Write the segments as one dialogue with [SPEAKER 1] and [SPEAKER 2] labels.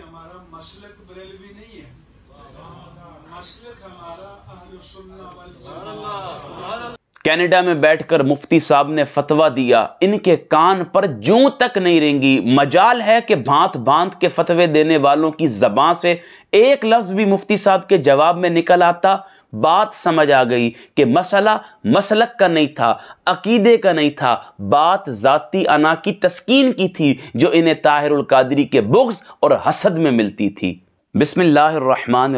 [SPEAKER 1] हमारा मसलक बरेलवी नहीं है मसलक हमारा अहल सुन्ना वल कनाडा में बैठकर मुफ्ती साहब ने फतवा दिया इनके कान पर जू तक नहीं रेंगी मजाल है कि भांत भांत के फतवे देने वालों की जबां से एक लफ्ज भी मुफ्ती साहब के जवाब में निकल आता बात समझ आ गई कि मसला मसलक का नहीं था अकीदे का नहीं था बात ज़ाती अना की तस्कीन की थी जो इन्हें ताहिरुल कादरी के बुग्स और हसद में मिलती थी बिसमीम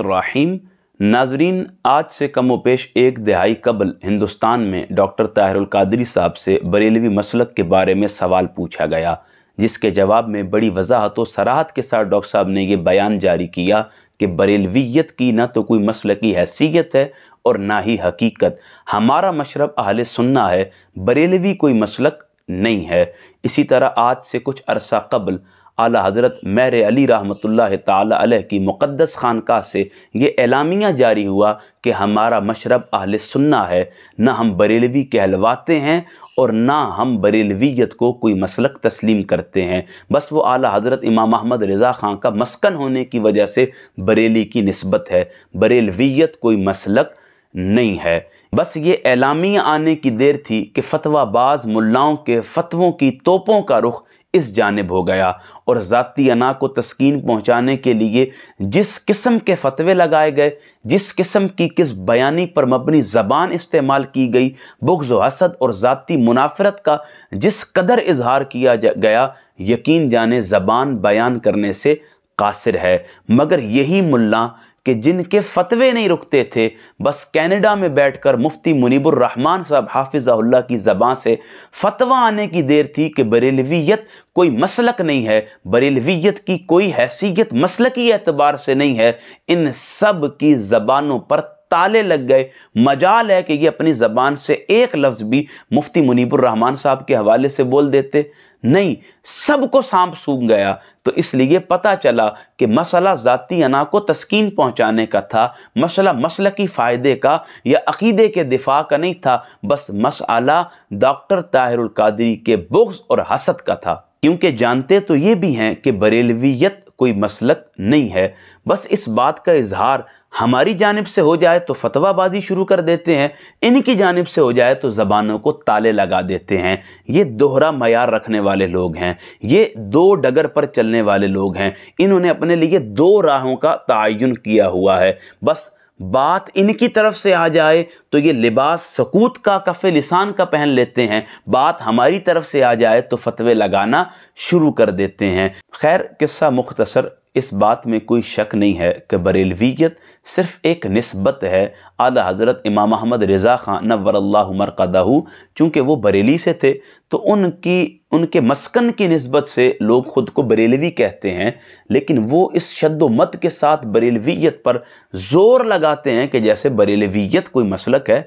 [SPEAKER 1] नाजरीन आज से कमो पेश एक दहाई कबल हिंदुस्तान में डॉक्टर ताहिरुल कादरी साहब से बरेलवी मसलक के बारे में सवाल पूछा गया जिसके जवाब में बड़ी वजाहत व सराहत के साथ डॉक्टर साहब ने यह बयान जारी किया कि बरेलवीत की ना तो कोई मसल की हैसियत है और ना ही हकीकत हमारा मशरब अहल सुन्ना है बरेलवी कोई मसलक नहीं है इसी तरह आज से कुछ अरसा कबल आला हज़रत मैर अली रहमत ताल की मुक़दस ख़ानका से ये एलामिया जारी हुआ कि हमारा मशरब अहल सुन्ना है ना हम बरेलवी कहलवाते हैं और ना हम बरेलवीत को कोई मसलक तस्लीम करते हैं बस वो आला हज़रत इमाम अहमद रज़ा ख़ान का मस्कन होने की वजह से बरेली की नस्बत है बरेलवीत कोई मसलक नहीं है बस ये एलामी आने की देर थी कि फतवाबाज मुल्लाओं के फतवों की तोपों का रुख इस जानब हो गया और ज़ाती अना को तस्कीन पहुँचाने के लिए जिस किस्म के फतवे लगाए गए जिस किस्म की किस बयानी पर मबनी ज़बान इस्तेमाल की गई बुग्ज़ हसद और ज़ाती मुनाफरत का जिस कदर इजहार किया गया यकीन जाने ज़बान बयान करने से कासिर है मगर यही मुल्ला कि जिनके फतवे नहीं रुकते थे बस कनाडा में बैठकर मुफ्ती मुनीबुर रहमान साहब हाफिज़ाउल्ला की ज़बान से फतवा आने की देर थी कि बरेलवियत कोई मसलक नहीं है बरेलवियत की कोई हैसियत मसलकी एतबार से नहीं है इन सब की ज़बानों पर ताले लग गए मजाल है कि ये अपनी ज़बान से एक लफ्ज़ भी मुफ्ती मुनीबुर रहमान साहब के हवाले से बोल देते नहीं सबको सांप सूख गया तो इसलिए पता चला कि मसला ज़ाती अना को तस्कीन पहुंचाने का था मसला मसल की फ़ायदे का या अकीदे के दिफा का नहीं था बस मसला डॉक्टर ताहिरुल कादरी के बुग्स और हसद का था क्योंकि जानते तो ये भी हैं कि बरेलवियत कोई मसलक नहीं है बस इस बात का इजहार हमारी जानब से हो जाए तो फतवाबाजी शुरू कर देते हैं इनकी जानब से हो जाए तो ज़बानों को ताले लगा देते हैं ये दोहरा मैार रखने वाले लोग हैं ये दो डगर पर चलने वाले लोग हैं इन्होंने अपने लिए दो राहों का तयन किया हुआ है बस बात इनकी तरफ से आ जाए तो ये लिबास सकूत का कफ़ लिसान का पहन लेते हैं बात हमारी तरफ से आ जाए तो फतवे लगाना शुरू कर देते हैं खैर किस्सा मुख्तसर इस बात में कोई शक नहीं है कि बरेलवीत सिर्फ एक नस्बत है आला हज़रत इमाम अहमद रज़ा खां नवरल्ला मरकदाहू चूँकि वो बरेली से थे तो उनकी उनके मस्कन की नस्बत से लोग ख़ुद को बरेलवी कहते हैं लेकिन वो इस शद मत के साथ बरेलवीत पर ज़ोर लगाते हैं कि जैसे बरेलवीत कोई मसलक है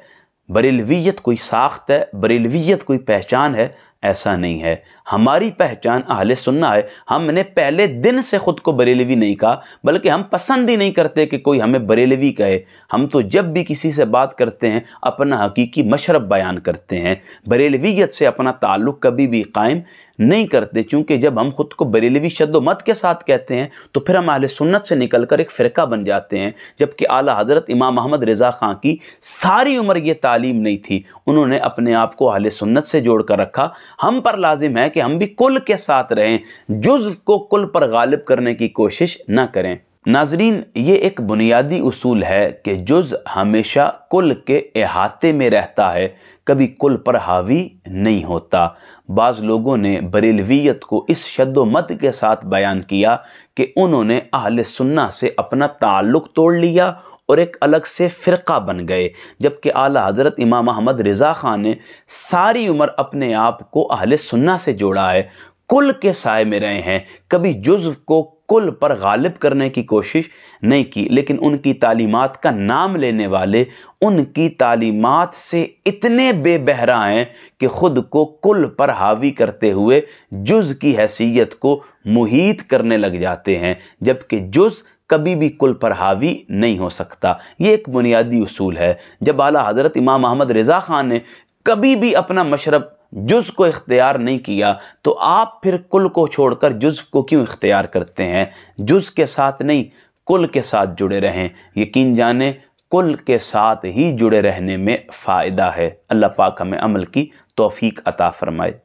[SPEAKER 1] बरेलवीत कोई साख्त है बरेलवीत कोई पहचान है ऐसा नहीं है हमारी पहचान अहल सुन्ना है हमने पहले दिन से ख़ुद को बरेलवी नहीं कहा बल्कि हम पसंद ही नहीं करते कि कोई हमें बरेलवी कहे हम तो जब भी किसी से बात करते हैं अपना हकीकी मशरब बयान करते हैं बरेलवीत से अपना ताल्लुक़ कभी भी कायम नहीं करते क्योंकि जब हम ख़ुद को बरेलवी शदोमत मत के साथ कहते हैं तो फिर हम आल सुन्नत से निकल कर एक फ़िरका बन जाते हैं जबकि आला हज़रत इमाम महमद रज़ा ख़ां की सारी उम्र ये तालीम नहीं थी उन्होंने अपने आप को अहल सुन्नत से जोड़ कर रखा हम पर लाजिम है कि हम भी कुल के साथ रहें जुज़ को कुल पर गालिब करने की कोशिश ना करें नाजरीन ये एक बुनियादी असूल है कि जुज़ हमेशा कुल के अहाते में रहता है कभी कुल पर हावी नहीं होता बाज़ लोगों ने बरेलवीत को इस शद्दोमत के साथ बयान किया कि उन्होंने अहल सुन्ना से अपना ताल्लुक़ तोड़ लिया और एक अलग से फ़िरका बन गए जबकि आला हज़रत इमाम अहमद रज़ा ख़ान ने सारी उम्र अपने आप को अहल सुन्ना से जोड़ा है कुल के साय में रहे हैं कभी जुज्व को कुल पर गालिब करने की कोशिश नहीं की लेकिन उनकी तालीमत का नाम लेने वाले उनकी तालीमत से इतने बेबहरा हैं कि ख़ुद को कुल पर हावी करते हुए जुज़ की हैसियत को मुहित करने लग जाते हैं जबकि जुज़ कभी भी कुल पर हावी नहीं हो सकता ये एक बुनियादी उसूल है जब आला हज़रत इमाम अहमद रज़ा ख़ान ने कभी भी अपना मशरब जुज़ को इख्तियार नहीं किया तो आप फिर कुल को छोड़कर जुज़ को क्यों इख्तियार करते हैं जुज़ के साथ नहीं कुल के साथ जुड़े रहें यकीन जाने कुल के साथ ही जुड़े रहने में फ़ायदा है अल्लाह पाक हमें अमल की तोफ़ी अता फ़रमाए